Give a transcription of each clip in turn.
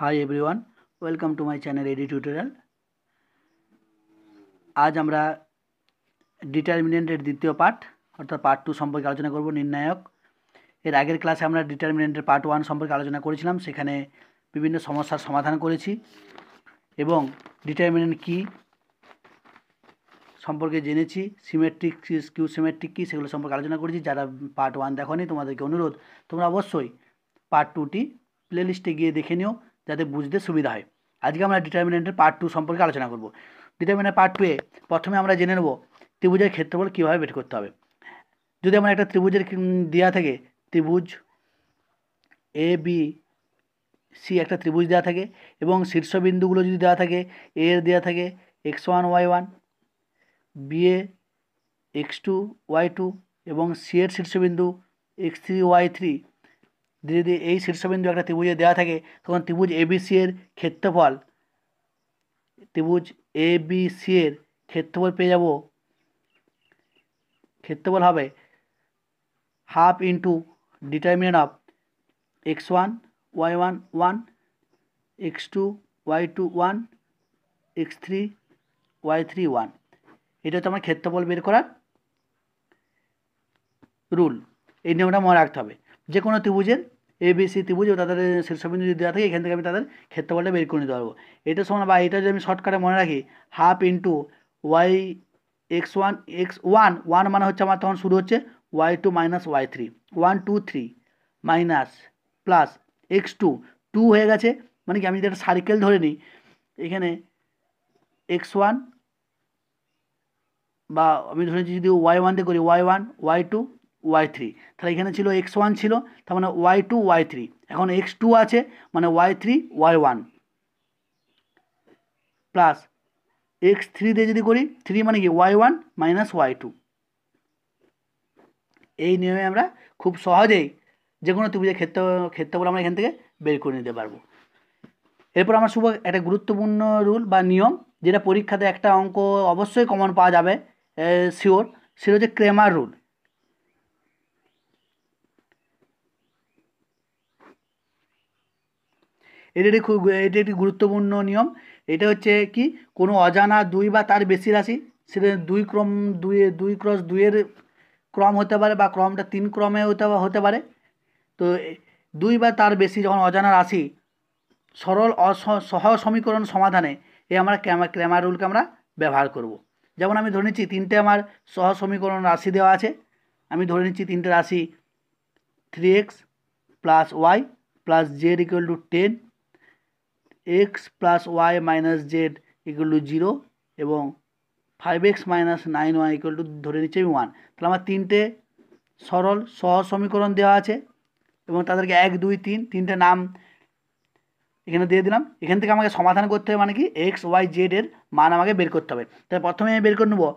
High everyone welcome to my channel AD tutorial আজ আমরা ডিটারমিনেন্টের দ্বিতীয় পার্ট অর্থাৎ পার্ট টু সম্পর্কে আলোচনা করব নির্ণায়ক এর আগের ক্লাসে আমরা ডিটারমিনেন্টের পার্ট ওয়ান সম্পর্কে আলোচনা করেছিলাম সেখানে বিভিন্ন সমস্যার সমাধান করেছি এবং ডিটারমিনেন্ট কী সম্পর্কে জেনেছি সিমেট্রিক কিউ সিমেট্রিক কী সেগুলো সম্পর্কে আলোচনা করেছি যারা পার্ট ওয়ান দেখনি তোমাদেরকে অনুরোধ তোমরা অবশ্যই পার্ট টুটি প্লেলিস্টে গিয়ে দেখে নিও যাতে বুঝতে সুবিধা হয় আজকে আমরা ডিটারমিনেন্টের পার্ট টু সম্পর্কে আলোচনা করব ডিটারমিনেন্টের পার্ট টুয়ে প্রথমে আমরা জেনে নেব ত্রিভুজের ক্ষেত্রফল কীভাবে বের করতে হবে যদি আমরা একটা ত্রিভুজের দেওয়া থাকে ত্রিভুজ এ বি সি একটা ত্রিভুজ দেওয়া থাকে এবং শীর্ষবিন্দুগুলো যদি দেওয়া থাকে এ এর দেওয়া থাকে x one y one B এ এক্স টু ওয়াই টু এবং সি এর শীর্ষবিন্দু এক্স থ্রি ওয়াই থ্রি যদি এই শীর্ষবিন্দু একটা ত্রিভুজে দেওয়া থাকে তখন ত্রিভুজ এবিসি এর ক্ষেত্রফল ত্রিভুজ এবিসি এর ক্ষেত্রফল পেয়ে যাব ক্ষেত্রফল হবে half into determinant of x one y one one x two y two one x three y three one এটা হচ্ছে আমার ক্ষেত্রফল বের করার রুল এই নিয়মটা মনে রাখতে হবে যে কোনো ত্রিভুজের এবিসি ত্রিভুজ এবং তাদের শীর্ষবিন্দু যদি দেওয়া থাকে এখান থেকে আমি তাদের ক্ষেত্রফলটা বের করে নিতে পারবো এটা সমান বা এটা যদি আমি শর্টকাটে মনে রাখি half into y x one x one one মানে হচ্ছে আমার তখন শুরু হচ্ছে y two minus y three one two three minus plus x two two হয়ে গেছে মানে কি আমি যদি একটা সার্কেল ধরে নিই এখানে এক্স ওয়ান বা আমি ধরেছি যদি ওয়াই ওয়ান দিয়ে করি y one y two y three তাহলে এখানে ছিল এক্স ওয়ান ছিল তার মানে ওয়াই টু ওয়াই থ্রি এখন এক্স টু আছে মানে y three y one plus x three দিয়ে যদি করি থ্রি মানে কি y one minus y two এই নিয়মে আমরা খুব সহজেই যে কোনো তুমি যে ক্ষেত্র ক্ষেত্রগুলো আমরা এখান থেকে বের করে নিতে পারবো এরপর আমার শুভ একটা গুরুত্বপূর্ণ রুল বা নিয়ম যেটা পরীক্ষাতে একটা অঙ্ক অবশ্যই কমন পাওয়া যাবে শিওর সেটা হচ্ছে ক্রেমার রুল এটি একটি খুব এটি একটি গুরুত্বপূর্ণ নিয়ম এটা হচ্ছে কি কোনো অজানা দুই বা তার বেশি রাশি সেটা দুই ক্রম দুই দুই ক্রস দুইয়ের ক্রম হতে পারে বা ক্রমটা তিন ক্রমে হতে হতে পারে তো দুই বা তার বেশি যখন অজানা রাশি সরল সহ সমীকরণ সমাধানে এ আমরা ক্যামা ক্যামার রুলকে আমরা ব্যবহার করব। যেমন আমি ধরে নিচ্ছি তিনটে আমার সহ সমীকরণ রাশি দেওয়া আছে আমি ধরে নিচ্ছি তিনটে রাশি three x plus y plus z equal to ten x plus y minus z equal to zero এবং five x minus nine y equal to ধরে নিচ্ছে আমি ওয়ান তাহলে আমার তিনটে সরল সহজ সমীকরণ দেওয়া আছে এবং তাদেরকে এক দুই তিন তিনটে নাম এখানে দিয়ে দিলাম এখান থেকে আমাকে সমাধান করতে হবে মানে কি এক্স ওয়াই জেড এর মান আমাকে বের করতে হবে তাই প্রথমে আমি বের করে নেবো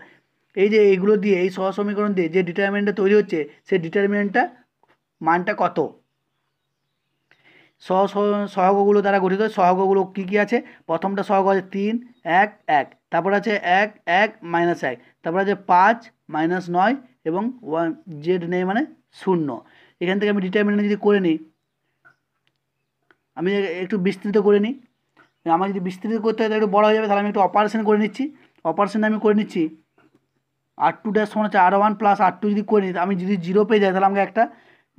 এই যে এইগুলো দিয়ে এই সহ সমীকরণ দিয়ে যে ডিটারমিনেন্টটা তৈরি হচ্ছে সেই ডিটারমিনেন্টটা মানটা কত সহ সহগগুলো দ্বারা গঠিত সহগগুলো কী কী আছে প্রথমটা সহগ আছে তিন এক এক তারপর আছে এক এক মাইনাস এক তারপর আছে পাঁচ মাইনাস নয় এবং ওয়ান জেড নেই মানে শূন্য এখান থেকে আমি ডিটারমিনেন্ট যদি করে নিই আমি একটু বিস্তৃত করে নিই আমার যদি বিস্তৃত করতে হয় একটু বড় হয়ে যাবে তাহলে আমি একটু অপারেশন করে নিচ্ছি অপারেশন আমি করে নিচ্ছি আর টু ড্যাশ সমান হচ্ছে R one plus R two যদি করে নিই আমি যদি জিরো পেয়ে যাই তাহলে আমাকে একটা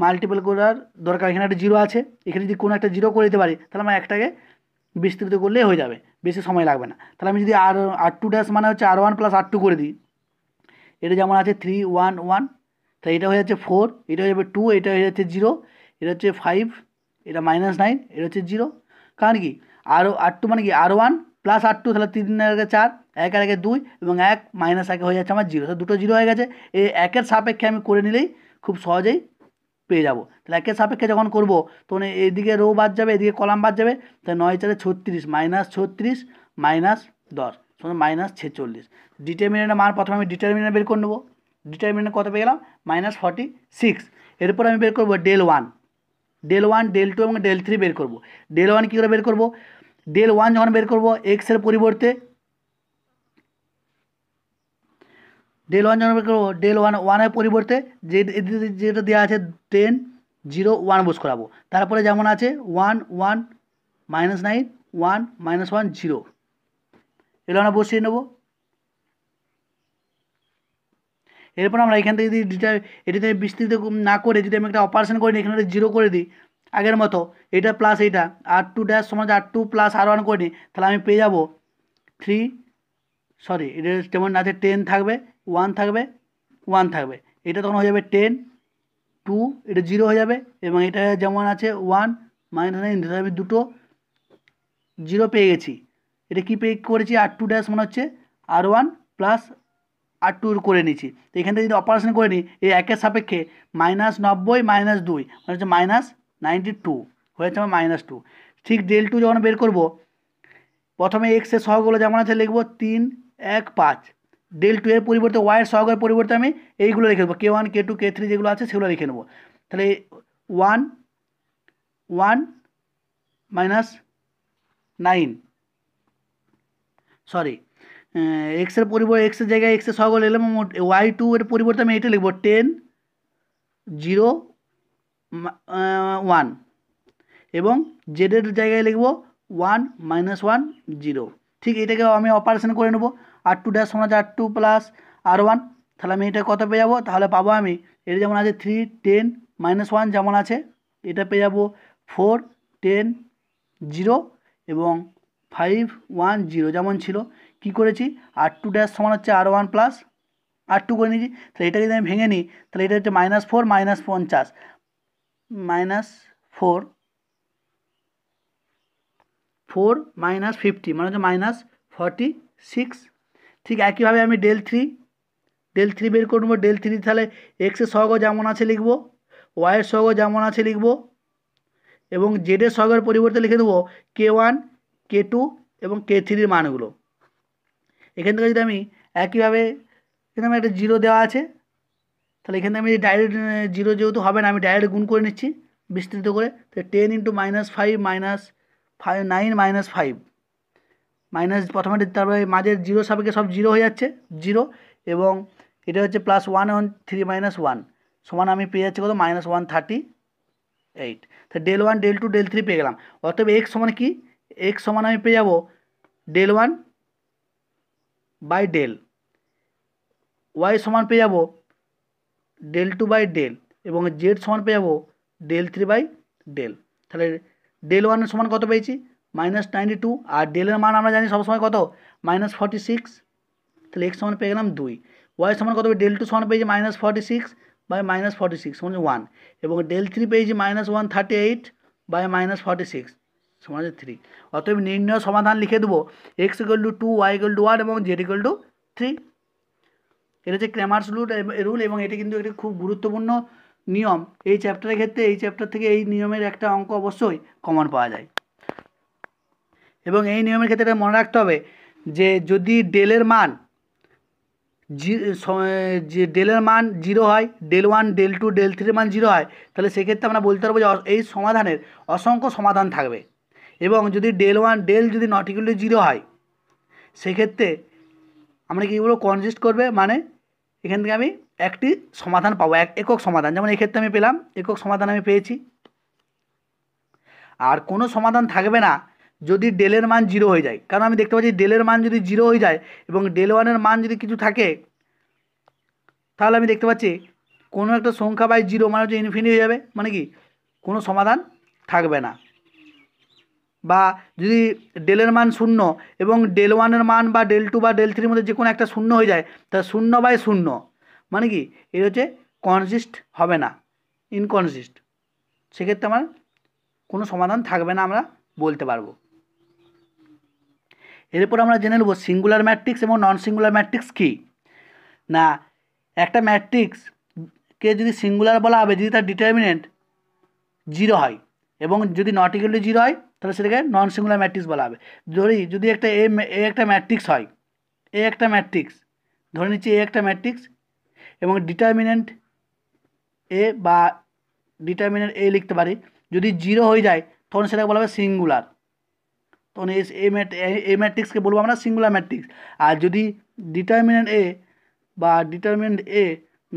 মাল্টিপল করার দরকার এখানে একটা জিরো আছে এখানে যদি কোনো একটা জিরো করে দিতে পারি তাহলে আমার একটাকে বিস্তৃত করলে হয়ে যাবে বেশি সময় লাগবে না তাহলে আমি যদি আর আর টু ড্যাশ মানে হচ্ছে R one plus R two করে দিই এটা যেমন আছে থ্রি ওয়ান ওয়ান তাহলে এটা হয়ে যাচ্ছে ফোর এটা হয়ে যাবে টু এটা হয়ে যাচ্ছে জিরো এটা হচ্ছে ফাইভ এটা মাইনাস নাইন এটা হচ্ছে জিরো কারণ কি আরও আর টু মানে কি R one plus R two তাহলে তিন আগে চার এক আগে দুই এবং এক মাইনাস আগে হয়ে যাচ্ছে আমার জিরো দুটো জিরো হয়ে গেছে এই একের সাপেক্ষে আমি করে নিলেই খুব সহজেই পেয়ে যাব তাহলে একের সাপেক্ষে যখন করব তখন এদিকে রো বাদ যাবে এদিকে কলাম বাদ যাবে তাহলে নয় চারে ছত্রিশ মাইনাস ছত্রিশ মাইনাস দশ সমান মাইনাস ছেচল্লিশ ডিটারমিনেন্টের মান প্রথমে আমি ডিটারমিনেন্ট বের করে নেবো ডিটারমিনেন্ট কত পেয়ে গেলাম মাইনাস ফর্টি সিক্স এরপর আমি বের করবো del one del one del two এবং ডেল থ্রি বের করবো ডেল ওয়ান কী করে বের করবো ডেল ওয়ান যখন বের করবো এক্সের পরিবর্তে ডেল ওয়ান জনবর করবো ডেল ওয়ান ওয়ানের পরিবর্তে যে যেটা দেওয়া আছে টেন জিরো ওয়ান বোস করাবো তারপরে যেমন আছে one one minus nine one minus one zero এগুলো আমরা বসিয়ে নেবো এরপর আমরা এখান থেকে যদি ডিটা এটাতে বিস্তৃত না করে যদি আমি একটা অপারেশন করি এখানে জিরো করে দিই আগের মতো এটা প্লাস এইটা আর টু ড্যাশ সমান R two plus R one করে নিই তাহলে আমি পেয়ে যাব থ্রি সরি এটা যেমন আছে টেন থাকবে ওয়ান থাকবে ওয়ান থাকবে এটা তখন হয়ে যাবে টেন টু এটা জিরো হয়ে যাবে এবং এটা যেমন আছে ওয়ান মাইনাস নাইন ধরে আমি দুটো জিরো পেয়ে গেছি এটা কী পেয়ে করেছি আর টু ড্যাশ মনে হচ্ছে আর ওয়ান প্লাস আর টুর করে নিয়েছি তো এখান থেকে যদি অপারেশন করে নিই এই একের সাপেক্ষে মাইনাস নব্বই মাইনাস দুই মানে হচ্ছে মাইনাস নাইনটি টু হয়েছে আমার মাইনাস টু ঠিক ডেল টু যখন বের করবো প্রথমে এক্সের সহগুলো যেমন আছে লিখবো তিন এক পাঁচ ডেল টু এর পরিবর্তে ওয়াইয়ের সহগের পরিবর্তে আমি এইগুলো লিখে দেবো K one K two K three যেগুলো আছে সেগুলো লিখে নেবো তাহলে one one minus nine sorry x এর পরিবর্তে এক্সের জায়গায় এক্সের সহগ এলাম ওয়াই টু এর পরিবর্তে আমি এটা লিখব টেন জিরো ওয়ান এবং জেডের জায়গায় লিখব ওয়ান মাইনাস ওয়ান জিরো ঠিক এটাকে আমি অপারেশন করে নেবো আর টু ড্যাশ সমান আছে R two plus R one তাহলে আমি এটা কত পেয়ে যাবো তাহলে পাবো আমি এটা যেমন আছে থ্রি টেন মাইনাস ওয়ান যেমন আছে এটা পেয়ে যাবো ফোর টেন জিরো এবং ফাইভ ওয়ান জিরো যেমন ছিল কি করেছি আর টু ড্যাশ সমান হচ্ছে R one plus R two করে নিয়েছি তাহলে এটা যদি আমি ভেঙে নিই তাহলে এটা হচ্ছে মাইনাস ফোর মাইনাস পঞ্চাশ minus four four minus fifty মানে হচ্ছে মাইনাস ফর্টি সিক্স ঠিক একইভাবে আমি ডেল থ্রি ডেল থ্রি বের করবো ডেল থ্রি তাহলে এক্সের সহগ যেমন আছে লিখব ওয়াইয়ের সহগ যেমন আছে লিখব এবং জেডের সহগের পরিবর্তে লিখে দেবো কে ওয়ান কে টু এবং কে থ্রির মানগুলো এখান থেকে যদি আমি একইভাবে এখানে আমি একটা জিরো দেওয়া আছে তাহলে এখানে আমি ডাইরেক্ট জিরো যেহেতু হবে না আমি ডাইরেক্ট গুণ করে নিচ্ছি বিস্তৃত করে তো ten into minus five minus five nine minus five minus প্রথমে তারপরে মাঝের জিরো সাপেক্ষে সব জিরো হয়ে যাচ্ছে জিরো এবং এটা হচ্ছে প্লাস ওয়ান এবং থ্রি মাইনাস ওয়ান সমান আমি পেয়ে যাচ্ছি কত মাইনাস ওয়ান থার্টি এইট তা del one del two del three পেয়ে গেলাম অর্থাৎ এক্স সমান কি এক্স সমান আমি পেয়ে যাবো del one by del y সমান পেয়ে যাবো ডেল টু বাই ডেল এবং জেড সমান পেয়ে যাবো ডেল থ্রি বাই ডেল তাহলে ডেল ওয়ানের সমান কত পেয়েছি মাইনাস নাইনটি টু আর ডেলের মান আমরা জানি সবসময় কত মাইনাস ফর্টি সিক্স তাহলে এক্স সমান পেয়ে গেলাম দুই ওয়াই সমান কত ডেল টু সমান পেয়েছি minus forty six by minus forty six সমান ওয়ান এবং ডেল থ্রি পেয়েছি minus one thirty eight by minus forty six সমান থ্রি অতএব নির্ণয় সমাধান লিখে দেবো x equal to two y equal to one এবং জেড ইকুয়াল টু থ্রি এটা হচ্ছে ক্র্যামার্স রুল রুল এবং এটি কিন্তু একটি খুব গুরুত্বপূর্ণ নিয়ম এই চ্যাপ্টারের ক্ষেত্রে এই চ্যাপ্টার থেকে এই নিয়মের একটা অঙ্ক অবশ্যই কমন পাওয়া যায় এবং এই নিয়মের ক্ষেত্রে এটা মনে রাখতে হবে যে যদি ডেলের মান যে ডেলের মান জিরো হয় del one del two del থ্রির মান জিরো হয় তাহলে সেক্ষেত্রে আমরা বলতে পারবো যে এই সমাধানের অসংখ্য সমাধান থাকবে এবং যদি ডেল ওয়ান ডেল যদি নট জিরো হয় সেক্ষেত্রে আমরা কী কনজিস্ট করবে মানে এখান থেকে আমি একটি সমাধান পাবো এক একক সমাধান যেমন এক্ষেত্রে আমি পেলাম একক সমাধান আমি পেয়েছি আর কোনো সমাধান থাকবে না যদি ডেলের মান জিরো হয়ে যায় কারণ আমি দেখতে পাচ্ছি ডেলের মান যদি জিরো হয়ে যায় এবং ডেল ওয়ানের মান যদি কিছু থাকে তাহলে আমি দেখতে পাচ্ছি কোনো একটা সংখ্যা বাই জিরো মানে হচ্ছে ইনফিনিট হয়ে যাবে মানে কি কোনো সমাধান থাকবে না বা যদি ডেলের মান শূন্য এবং ডেল ওয়ানের মান বা ডেল টু বা ডেল থ্রির মধ্যে যে কোনো একটা শূন্য হয়ে যায় তা শূন্য বাই শূন্য মানে কি এর হচ্ছে কনসিস্ট হবে না ইনকনসিস্ট সেক্ষেত্রে আমার কোনো সমাধান থাকবে না আমরা বলতে পারবো এরপর আমরা জেনে নেব সিঙ্গুলার ম্যাট্রিক্স এবং নন সিঙ্গুলার ম্যাট্রিক্স কী না একটা ম্যাট্রিক্সকে যদি সিঙ্গুলার বলা হবে যদি তার ডিটারমিনেন্ট জিরো হয় এবং যদি নট ইকুয়াল টু জিরো হয় তাহলে সেটাকে নন সিঙ্গুলার ম্যাট্রিক্স বলা হবে ধরি যদি একটা এ এ একটা ম্যাট্রিক্স হয় এ একটা ম্যাট্রিক্স ধরে নিচ্ছি এ একটা ম্যাট্রিক্স এবং ডিটারমিনেন্ট এ বা ডিটারমিনেন্ট এ লিখতে পারি যদি জিরো হয়ে যায় তখন সেটাকে বলা হবে সিঙ্গুলার তখন মানে এস এ ম্যাট এ ম্যাট্রিক্সকে বলবো আমরা সিঙ্গুলার ম্যাট্রিক্স আর যদি ডিটারমিনেন্ট এ বা determinant A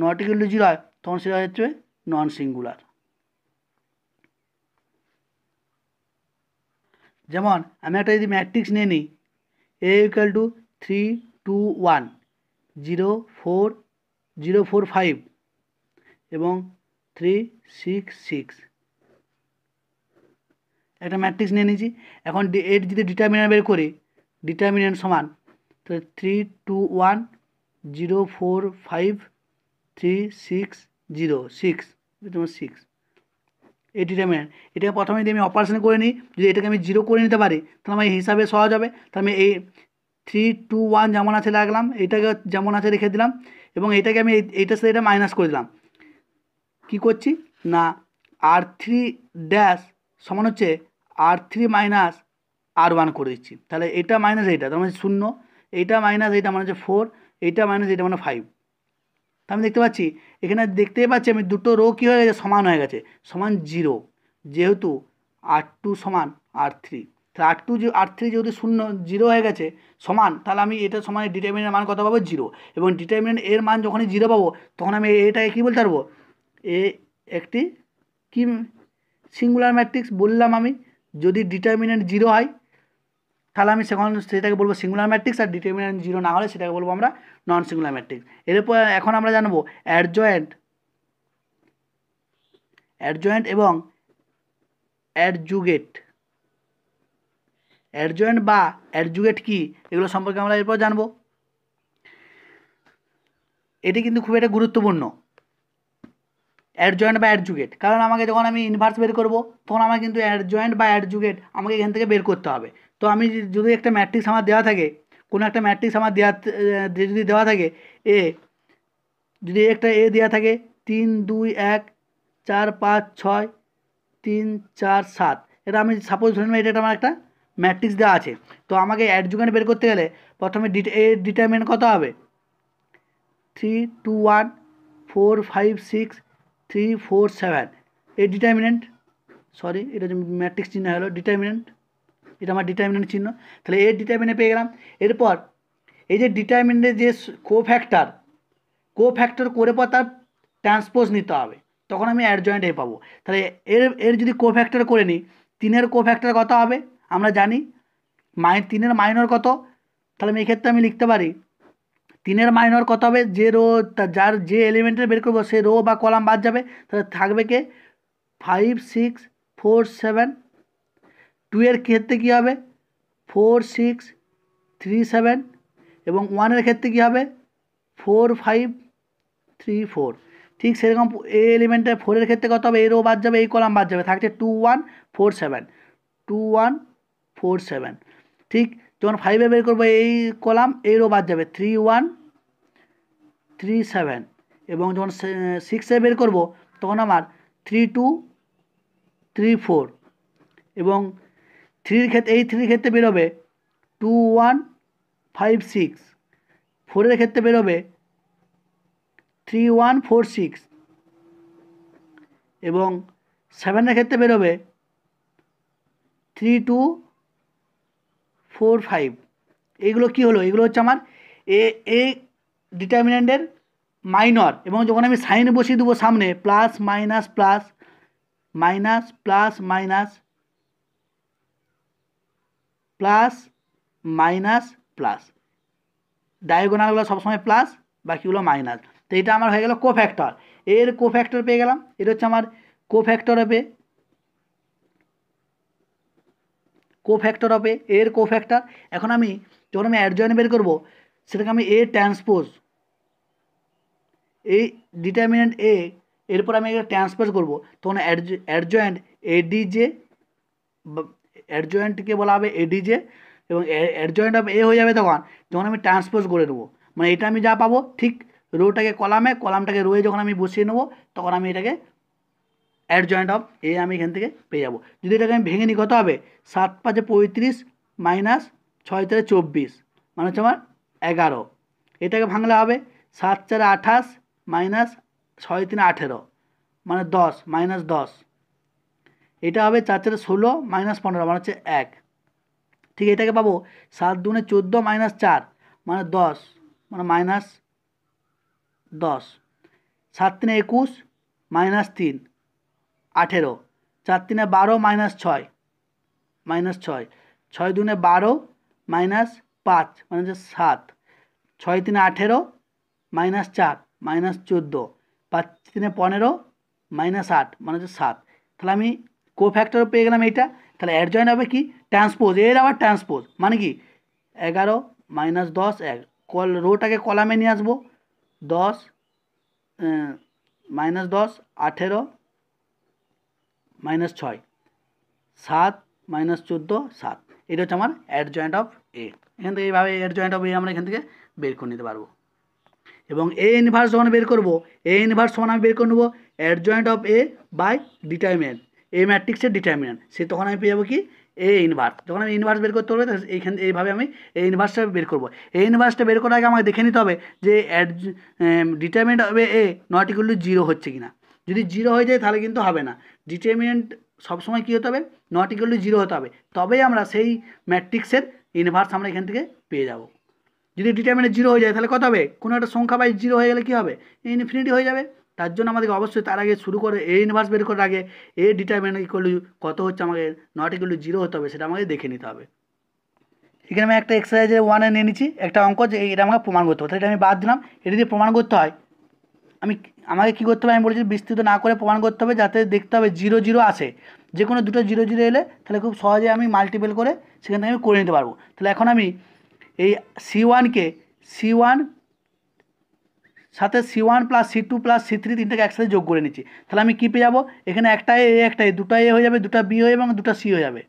not to zero হয় তখন সেটা হচ্ছে নন সিঙ্গুলার যেমন আমি একটা যদি ম্যাট্রিক্স নিয়ে নিই A equal to three two one zero four zero four five এবং থ্রি সিক্স সিক্স একটা ম্যাট্রিক্স নিয়ে নিয়েছি এখন এর যদি ডিটারমিনার বের করি ডিটারমিনেন্ট সমান তো three two one zero four five three six zero six তোমার সিক্স এই ডিটারমিনেন্ট এটা প্রথমে যদি আমি অপারেশন করে নিই যদি এটাকে আমি জিরো করে নিতে পারি তাহলে আমার হিসাবে সহজ হবে তাহলে আমি এই থ্রি টু ওয়ান যেমন আছে রাখলাম এটাকে যেমন আছে রেখে দিলাম এবং এটাকে আমি এইটার সাথে এটা মাইনাস করে দিলাম কী করছি না আর থ্রি ড্যাশ সমান হচ্ছে R three minus R one করে দিচ্ছি তাহলে এটা মাইনাস এইটা তার মানে শূন্য এইটা মাইনাস এইটা মানে হচ্ছে ফোর এইটা মাইনাস এইটা মানে ফাইভ তা আমি দেখতে পাচ্ছি এখানে দেখতেই পাচ্ছি আমি দুটো রো কী হয়ে গেছে সমান হয়ে গেছে সমান জিরো যেহেতু আর টু সমান আর থ্রি তাহলে আর টু আর থ্রি যেহেতু শূন্য জিরো হয়ে গেছে সমান তাহলে আমি এটা সমান ডিটারমিনেন্ট মান কত পাবো জিরো এবং ডিটারমিনেন্ট এর মান যখনই জিরো পাবো তখন আমি এটাকে কী বলতে পারবো এ একটি কি সিঙ্গুলার ম্যাট্রিক্স বললাম আমি যদি ডিটারমিনেন্ট জিরো হয় তাহলে আমি সেখান সেটাকে বলবো সিঙ্গুলার ম্যাট্রিক্স আর ডিটারমিনেন্ট জিরো না হলে সেটাকে বলবো আমরা নন সিঙ্গুলার ম্যাট্রিক্স এরপর এখন আমরা জানবো অ্যাডজয়েন্ট অ্যাডজয়েন্ট এবং অ্যাডজুগেট অ্যাডজয়েন্ট বা অ্যাডজুগেট কি এগুলো সম্পর্কে আমরা এরপর জানবো এটি কিন্তু খুব একটা গুরুত্বপূর্ণ অ্যাড জয়েন্ট বা জুগেট কারণ আমাকে যখন আমি ইনভার্স বের করব তখন আমাকে কিন্তু অ্যাড জয়েন্ট বা জুগেট আমাকে এখান থেকে বের করতে হবে তো আমি যদি একটা ম্যাট্রিক্স আমার দেওয়া থাকে কোনো একটা ম্যাট্রিক্স আমার দেওয়া যদি দেওয়া থাকে এ যদি একটা এ দেওয়া থাকে তিন দুই এক চার পাঁচ ছয় তিন চার সাত এটা আমি সাপোজ ধরে নেব এটা আমার একটা ম্যাট্রিক্স দেওয়া আছে তো আমাকে জুগেন্ট বের করতে গেলে প্রথমে ডিট এ ডিটারমেন্ট কত হবে three two one four five six three four seven এই ডিটারমিনেন্ট সরি এটা যে ম্যাট্রিক্স চিহ্ন হলো ডিটারমিনেন্ট এটা আমার ডিটারমিনেন্ট চিহ্ন তাহলে এর ডিটারমিনেন্ট পেয়ে গেলাম এরপর এই যে ডিটারমিনেন্টের যে কো ফ্যাক্টর কো ফ্যাক্টর করে পর তার ট্রান্সপোজ নিতে হবে তখন আমি অ্যাডজয়েন্ট এ পাবো তাহলে এর এর যদি কো ফ্যাক্টর করে নিই তিনের কো ফ্যাক্টর কত হবে আমরা জানি মাই তিনের মাইনর কত তাহলে আমি এক্ষেত্রে আমি লিখতে পারি তিনের মাইনর কত হবে যে রো যার যে এলিমেন্টের বের করবো সে রো বা কলাম বাদ যাবে তাহলে থাকবে কে ফাইভ সিক্স ফোর সেভেন টুয়ের ক্ষেত্রে কী হবে ফোর সিক্স থ্রি সেভেন এবং ওয়ানের ক্ষেত্রে কী হবে ফোর ফাইভ থ্রি ফোর ঠিক সেরকম এ এলিমেন্টের ফোরের ক্ষেত্রে কত হবে এই রো বাদ যাবে এই কলাম বাদ যাবে থাকছে two one four seven two one four seven ঠিক যখন ফাইভে বের করবো এই কলাম এই রো বাদ যাবে থ্রি ওয়ান থ্রি সেভেন এবং যখন সিক্সে বের করব তখন আমার থ্রি টু থ্রি ফোর এবং থ্রির ক্ষেত্রে এই থ্রির ক্ষেত্রে বেরোবে টু ওয়ান ফাইভ সিক্স ফোরের ক্ষেত্রে বেরোবে থ্রি ওয়ান ফোর সিক্স এবং সেভেনের ক্ষেত্রে বেরোবে থ্রি টু ফোর ফাইভ এইগুলো কি হলো এগুলো হচ্ছে আমার এ এই ডিটারমিনেন্টের মাইনর এবং যখন আমি সাইন বসিয়ে দেবো সামনে plus minus plus minus plus minus plus minus plus ডায়গোনালগুলো সবসময় প্লাস বাকিগুলো মাইনাস তো এটা আমার হয়ে গেল কোফ্যাক্টর এর কোফ্যাক্টর পেয়ে গেলাম এটা হচ্ছে আমার কোফ্যাক্টর হবে কোফ্যাক্টর হবে এ এর কোফ্যাক্টর এখন আমি যখন আমি অ্যাডজয়েন্ট বের করবো সেটাকে আমি এ ট্রান্সপোজ এই ডিটারমিনেন্ট এ এরপর আমি এটা ট্রান্সপোজ করবো তখন অ্যাডজয়েন্ট এডিজে অ্যাডজয়েন্টকে বলা হবে এডিজে এবং অ্যাডজয়েন্ট অফ এ হয়ে যাবে তখন যখন আমি ট্রান্সপোজ করে দেবো মানে এটা আমি যা পাবো ঠিক রোটাকে কলামে কলামটাকে রোয়ে যখন আমি বসিয়ে নেবো তখন আমি এটাকে জয়েন্ট অফ এ আমি এখান থেকে পেয়ে যাব যদি এটাকে আমি ভেঙে নিই কত হবে সাত পাঁচে পঁয়ত্রিশ মাইনাস ছয় চারে চব্বিশ মানে হচ্ছে আমার এগারো এটাকে ভাঙলে হবে সাত চারে আঠাশ মাইনাস ছয় তিন আঠেরো মানে দশ মাইনাস দশ এটা হবে চার চারে ষোলো মাইনাস পনেরো মানে হচ্ছে এক ঠিক এটাকে পাবো সাত দুনে চোদ্দো মাইনাস চার মানে দশ মানে মাইনাস দশ সাত তিনে একুশ মাইনাস তিন আঠেরো চার তিনে বারো মাইনাস ছয় মাইনাস ছয় ছয় দুনে বারো মাইনাস পাঁচ মানে হচ্ছে সাত ছয় তিনে আঠেরো মাইনাস চার মাইনাস চোদ্দো পাঁচ তিনে পনেরো মাইনাস আট মানে হচ্ছে সাত তাহলে আমি কো ফ্যাক্টরও পেয়ে গেলাম এইটা তাহলে অ্যাডজয়েন্ট হবে কি ট্রান্সপোজ এর আবার ট্রান্সপোজ মানে কি এগারো মাইনাস দশ এক কল রোটাকে কলামে নিয়ে আসবো দশ মাইনাস দশ আঠেরো মাইনাস ছয় সাত মাইনাস চোদ্দো সাত এটা হচ্ছে আমার অ্যাড জয়েন্ট অফ এ এখান থেকে এইভাবে অ্যাড জয়েন্ট অফ এ আমরা এখান থেকে বের করে নিতে পারবো এবং এ ইনভার্স যখন বের করব এ ইনভার্স সমান আমি বের করে নেবো adjoint of A by determinant A ম্যাট্রিক্সের ডিটারমিনেন্ট সে তখন আমি পেয়ে যাবো কি এ ইনভার্স যখন আমি ইনভার্স বের করতে পারবো এইখান এইভাবে আমি এ ইনভার্সটা বের করবো এ ইনভার্সটা বের করার আগে আমাকে দেখে নিতে হবে যে adj determinant of A not equal to zero হচ্ছে কি না যদি জিরো হয়ে যায় তাহলে কিন্তু হবে না ডিটারমিনেন্ট সবসময় কী হতে হবে নট ইকুয়াল টু জিরো হতে হবে তবেই আমরা সেই ম্যাট্রিক্সের ইনভার্স আমরা এখান থেকে পেয়ে যাব যদি ডিটারমিনেন্ট জিরো হয়ে যায় তাহলে কত হবে কোনো একটা সংখ্যা বাই জিরো হয়ে গেলে কী হবে ইনফিনিটি হয়ে যাবে তার জন্য আমাদেরকে অবশ্যই তার আগে শুরু করে এ ইনভার্স বের করার আগে এ ডিটারমিনেন্ট ইকুয়াল টু কত হচ্ছে আমাকে নট ইকুয়াল টু জিরো হতে হবে সেটা আমাকে দেখে নিতে হবে এখানে আমি একটা এক্সারসাইজের ওয়ানে নিয়ে নিচ্ছি একটা অঙ্ক যে এটা আমাকে প্রমাণ করতে হবে তাহলে এটা আমি বাদ দিলাম এটা যদি প্রমাণ করতে হয় আমি আমাকে কী করতে হবে আমি বলেছি বিস্তৃত না করে প্রমাণ করতে হবে যাতে দেখতে হবে জিরো জিরো আসে যে কোনো দুটো জিরো জিরো এলে তাহলে খুব সহজে আমি মাল্টিপেল করে সেখান থেকে আমি করে নিতে পারবো তাহলে এখন আমি এই সি ওয়ানকে সি ওয়ান সাথে C one plus C two plus C three তিনটাকে একসাথে যোগ করে নিচ্ছি তাহলে আমি কী পেয়ে যাবো এখানে একটা এ একটা এ দুটা এ হয়ে যাবে দুটা বি হয়ে এবং দুটা সি হয়ে যাবে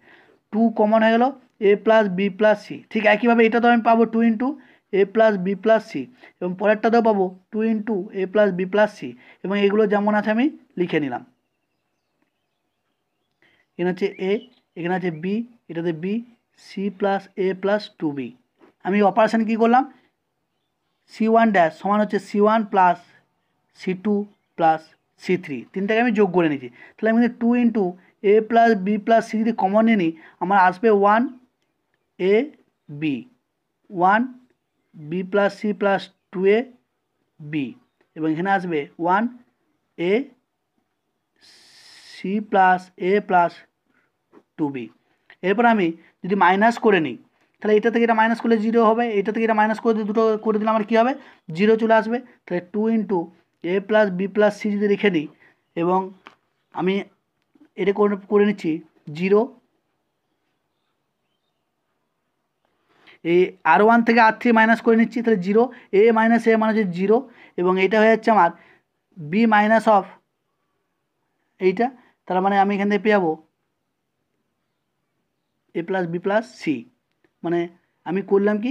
টু কমন হয়ে গেল A plus B plus C ঠিক একইভাবে এটা তো আমি পাবো two into A plus B plus C এবং পরেরটাতেও পাবো two into A plus B plus C এবং এগুলো যেমন আছে আমি লিখে নিলাম এখানে হচ্ছে এ এখানে আছে বি এটাতে B C plus A plus two B আমি অপারেশান কী করলাম সি ওয়ান ড্যাশ সমান হচ্ছে C one plus C two plus C three তিনটাকে আমি যোগ করে নিয়েছি তাহলে আমি two into A plus B plus C যদি কমন নিই আমার আসবে one A B one B plus C plus two A B এবং এখানে আসবে one A C plus A plus two B এরপর আমি যদি মাইনাস করে নিই তাহলে এটা থেকে এটা মাইনাস করলে জিরো হবে এটা থেকে এটা মাইনাস করে দুটো করে দিলে আমার কী হবে জিরো চলে আসবে তাহলে two into A plus B plus C যদি রেখে দিই এবং আমি এটা করে নিচ্ছি জিরো এই আর ওয়ান থেকে আর থ্রি মাইনাস করে নিচ্ছি তাহলে জিরো এ মাইনাস এ মানে হচ্ছে জিরো এবং এটা হয়ে যাচ্ছে আমার বি মাইনাস অফ এইটা তার মানে আমি এখান থেকে পেয়ে যাবো A plus B plus C মানে আমি করলাম কি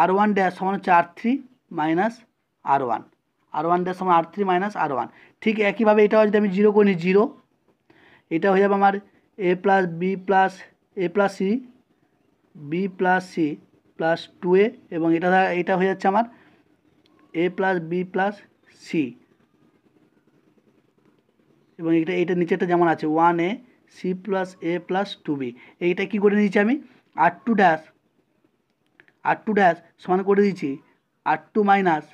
আর ওয়ান ড্যাশ সমান হচ্ছে R three minus R one R one dash সমান R three minus R one ঠিক একইভাবে এটাও যদি আমি জিরো করি জিরো এটা হয়ে যাবে আমার A plus B plus A plus C B plus C plus two A এবং এটা এটা হয়ে যাচ্ছে আমার A plus B plus C এবং এটা এটা নিচেটা যেমন আছে one A C plus A plus two B এইটা কী করে নিয়েছি আমি R two dash R two dash সমান করে দিয়েছি R two minus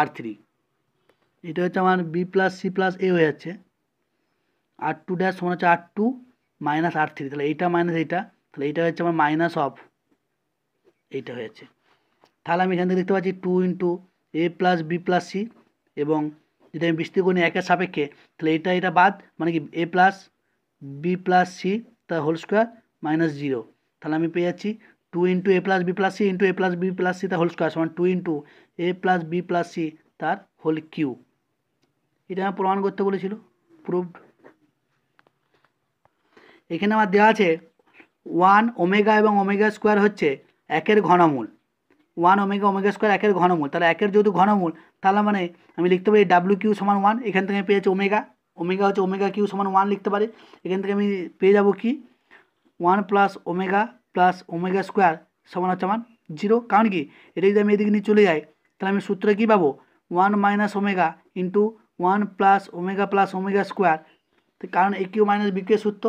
R three এটা হচ্ছে আমার B plus C plus A হয়ে যাচ্ছে আর টু ড্যাশ সমান হচ্ছে R two minus R three তাহলে এইটা মাইনাস এইটা তাহলে এইটা হচ্ছে আমার মাইনাস অফ এইটা হয়েছে তাহলে আমি এখান থেকে দেখতে পাচ্ছি two into A plus B plus C এবং যদি আমি বৃষ্টি করি একের সাপেক্ষে তাহলে এটা এটা বাদ মানে কি A plus B plus C তা হোল স্কোয়ার মাইনাস জিরো তাহলে আমি পেয়ে যাচ্ছি two into A plus B plus C into A plus B plus C তা হোল স্কোয়ার সমান two into A plus B plus C তার whole cube এটা আমার প্রমাণ করতে বলেছিল প্রুভড এখানে আমার দেওয়া আছে ওয়ান ওমেগা এবং ওমেগা স্কোয়ার হচ্ছে একের ঘনমূল ওয়ান ওমেগা ওমেগা স্কোয়ার একের ঘনমূল তাহলে একের যেহেতু ঘনমূল তাহলে মানে আমি লিখতে পারি ডাব্লু কিউ সমান ওয়ান এখান থেকে আমি পেয়েছি ওমেগা ওমেগা হচ্ছে ওমেগা কিউ সমান ওয়ান লিখতে পারি এখান থেকে আমি পেয়ে যাব কি one plus omega plus omega square সমান হচ্ছে আমার জিরো কারণ কি এটা যদি আমি এদিকে নিয়ে চলে যাই তাহলে আমি সূত্রে কী পাবো one minus omega into one plus omega plus omega square কারণ এ কিউ মাইনাস বিকে সূত্র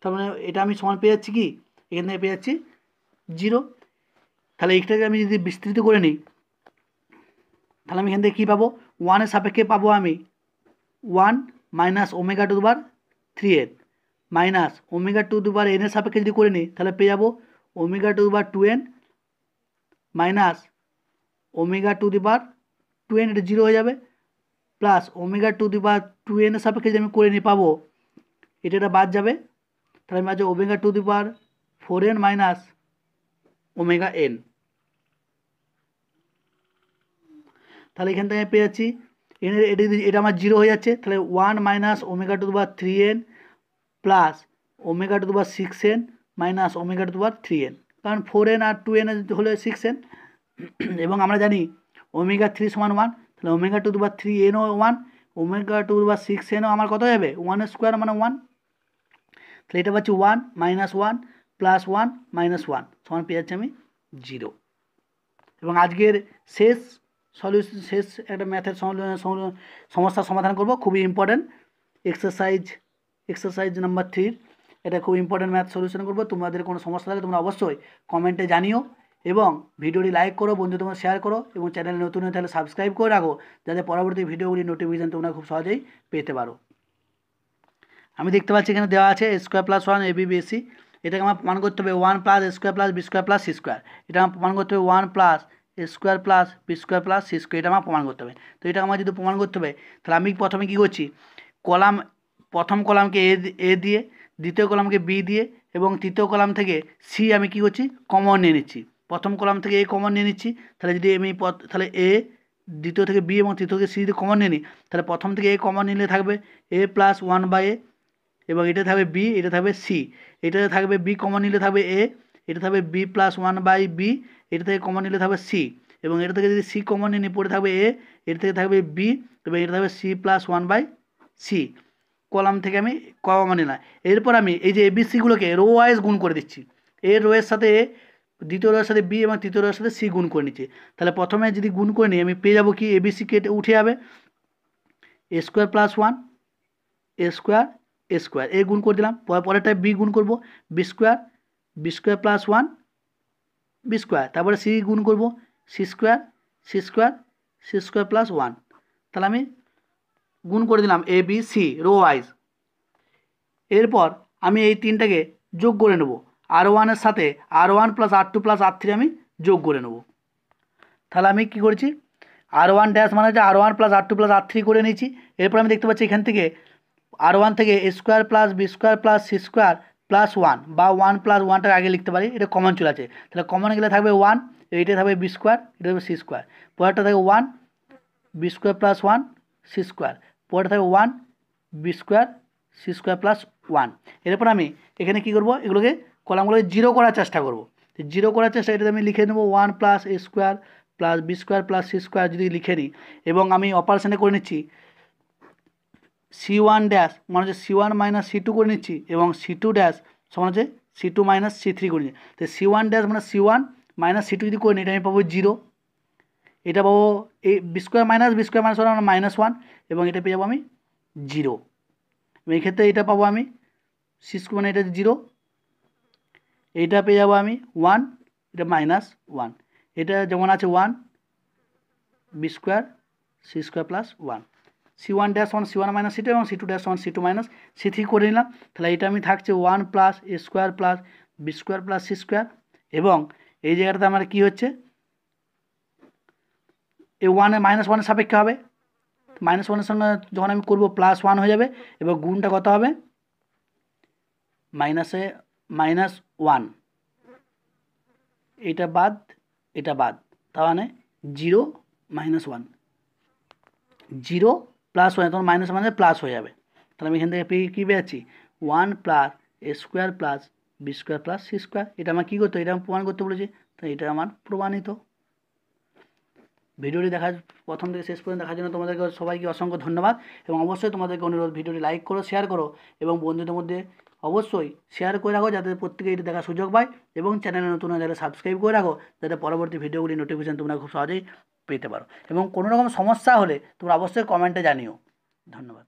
তার মানে এটা আমি সমান পেয়ে যাচ্ছি কি এখান থেকে পেয়ে যাচ্ছি জিরো তাহলে এইটাকে আমি যদি বিস্তৃত করে নিই তাহলে আমি এখান থেকে কী পাবো ওয়ানের সাপেক্ষে পাবো আমি ওয়ান মাইনাস ওমেগা টু দুবার three N minus omega two দুবার এনের সাপেক্ষে যদি করে নিই তাহলে পেয়ে যাবো ওমেগা টু দুবার two N minus omega two দুবার টু এন এটা জিরো হয়ে যাবে প্লাস ওমেগা টু দুবার টু এনের সাপেক্ষে যদি আমি করে নিই পাবো এটা বাদ যাবে তাহলে আমি আছে ওমেগা টু দুবার four N minus omega N তাহলে এখান থেকে পেয়ে যাচ্ছি এন এটা এটা আমার জিরো হয়ে যাচ্ছে তাহলে ওয়ান মাইনাস ওমেগা টু দুবার three N plus omega two দুবার six N minus omega two দুবার থ্রি এন কারণ ফোর এন আর টু এন হলে সিক্স এন এবং আমরা জানি ওমেগা থ্রি সমান ওয়ান তাহলে ওমেগা টু দুবার থ্রি এনও ওয়ান ওমেগা টু দুবার সিক্স এনও আমার কত যাবে ওয়ান স্কোয়ার মানে ওয়ান তাহলে এটা পাচ্ছি one minus one plus one minus one সমান পেয়ে যাচ্ছি আমি জিরো এবং আজকের শেষ সলিউশন শেষ একটা ম্যাথের সমস্যার সমাধান করব খুবই ইম্পর্ট্যান্ট এক্সারসাইজ এক্সারসাইজ নাম্বার থ্রির এটা খুব ইম্পর্ট্যান্ট ম্যাথ সলিউশন করবো তোমাদের কোনো সমস্যা থাকলে তোমরা অবশ্যই কমেন্টে জানিও এবং ভিডিওটি লাইক করো বন্ধু তোমরা শেয়ার করো এবং চ্যানেল নতুন হয়ে তাহলে সাবস্ক্রাইব করে রাখো যাতে পরবর্তী ভিডিওগুলি নোটিফিকেশান তোমরা খুব সহজেই পেতে পারো আমি দেখতে পাচ্ছি এখানে দেওয়া আছে স্কোয়ার প্লাস ওয়ান এবিবিএসি এটাকে আমার প্রমাণ করতে হবে one plus square plus B square plus C square এটা আমার প্রমাণ করতে হবে one plus square plus B square plus C square এটা আমার প্রমাণ করতে হবে তো এটা আমার যদি প্রমাণ করতে হবে তাহলে আমি প্রথমে কী করছি কলাম প্রথম কলামকে এ এ দিয়ে দ্বিতীয় কলামকে বি দিয়ে এবং তৃতীয় কলাম থেকে সি আমি কী করছি কমন নিয়ে নিচ্ছি প্রথম কলাম থেকে এ কমন নিয়ে নিচ্ছি তাহলে যদি আমি তাহলে এ দ্বিতীয় থেকে বি এবং তৃতীয় থেকে সি যদি কমন নিয়ে নিই তাহলে প্রথম থেকে এ কমন নিলে থাকবে A plus one by A এবং এটা থাকবে বি এটা থাকবে সি এটাতে থাকবে বি কমন নিলে থাকবে এ এটা থাকবে B plus one by B এটা থেকে কমন নিলে থাকবে সি এবং এটা থেকে যদি সি কমন নিয়ে পড়ে থাকবে এ এর থেকে থাকবে বি এবং এটা থাকবে C plus one by C column থেকে আমি কমন মানে নিলাম এরপর আমি এই যে এবিসিগুলোকে রো ওয়াইজ গুণ করে দিচ্ছি এ রো এর সাথে দ্বিতীয় রোয়ের সাথে বি এবং তৃতীয় রোয়ের সাথে সি গুণ করে নিচ্ছি তাহলে প্রথমে যদি গুণ করে নিই আমি পেয়ে যাবো কি এবিসি কেটে উঠে যাবে A square plus one A square square A গুণ করে দিলাম পরেরটায় বি গুণ করব B square B square plus one B square তারপরে সি গুণ করবো C square C square C square plus one তাহলে আমি গুণ করে দিলাম A B C row wise এরপর আমি এই তিনটাকে যোগ করে নেব আর ওয়ানের সাথে R one plus R two plus R three আমি যোগ করে নেব তাহলে আমি কি করেছি আর ওয়ান ড্যাশ মানে হচ্ছে R one plus R two plus R three করে নিয়েছি এরপর আমি দেখতে পাচ্ছি এখান থেকে আর ওয়ান থেকে A square plus B square plus C square plus one বা ওয়ান প্লাস ওয়ানটার আগে লিখতে পারি এটা কমন চলে আছে তাহলে কমন গেলে থাকবে ওয়ান এইটা থাকবে বি স্কোয়ার এটা থাকবে সি স্কোয়ার পরেরটা থাকবে one B square plus one C square পরেরটা থাকবে one B square C square plus one এরপর আমি এখানে কী করব এগুলোকে কলামগুলোকে জিরো করার চেষ্টা করব জিরো করার চেষ্টা এটাতে আমি লিখে নেবো one plus A square plus B square plus C square যদি লিখে নিই এবং আমি অপারেশানে করে নিচ্ছি সি ওয়ান ড্যাশ মানে হচ্ছে C one minus C two করে নিচ্ছি এবং সি টু ড্যাশ সমান হচ্ছে C two minus C three করে নিচ্ছি তো সি ওয়ান ড্যাশ মানে C one minus C two যদি করে নিই এটা আমি পাবো জিরো এটা পাবো এই B square minus B square minus one মানে মাইনাস ওয়ান এবং এটা পেয়ে যাবো আমি জিরো এই ক্ষেত্রে এটা পাবো আমি সি স্কোয়ার মানে এটা জিরো এইটা পেয়ে যাবো আমি ওয়ান এটা মাইনাস ওয়ান এটা যেমন আছে one B square C square plus one C one dash one C one minus C two এবং C two dash one C two minus C three করে নিলাম তাহলে এটা আমি থাকছে one plus A square plus B square plus C square এবং এই জায়গাটাতে আমার কি হচ্ছে এ ওয়ানে মাইনাস ওয়ানের সাপেক্ষে হবে মাইনাস ওয়ানের সঙ্গে যখন আমি করবো প্লাস ওয়ান হয়ে যাবে এবার গুণটা কত হবে মাইনাসে মাইনাস ওয়ান এটা বাদ এটা বাদ তার মানে zero minus one zero plus হয়ে তখন মাইনাস মানে প্লাস হয়ে যাবে তাহলে আমি এখান থেকে পেয়ে কী পেয়েছি one plus A square plus B square plus C square এটা আমার কী করতে এটা আমি প্রমাণ করতে বলেছি তো এটা আমার প্রমাণিত ভিডিওটি দেখার প্রথম থেকে শেষ পর্যন্ত দেখার জন্য তোমাদেরকে সবাইকে অসংখ্য ধন্যবাদ এবং অবশ্যই তোমাদেরকে অনুরোধ ভিডিওটি লাইক করো শেয়ার করো এবং বন্ধুদের মধ্যে অবশ্যই শেয়ার করে রাখো যাতে প্রত্যেকে এটি দেখার সুযোগ পায় এবং চ্যানেলে নতুন যারা সাবস্ক্রাইব করে রাখো যাতে পরবর্তী ভিডিওগুলি নোটিফিকেশন তোমরা খুব সহজেই পেতে পারো এবং কোনো রকম সমস্যা হলে তোমরা অবশ্যই কমেন্টে জানিও ধন্যবাদ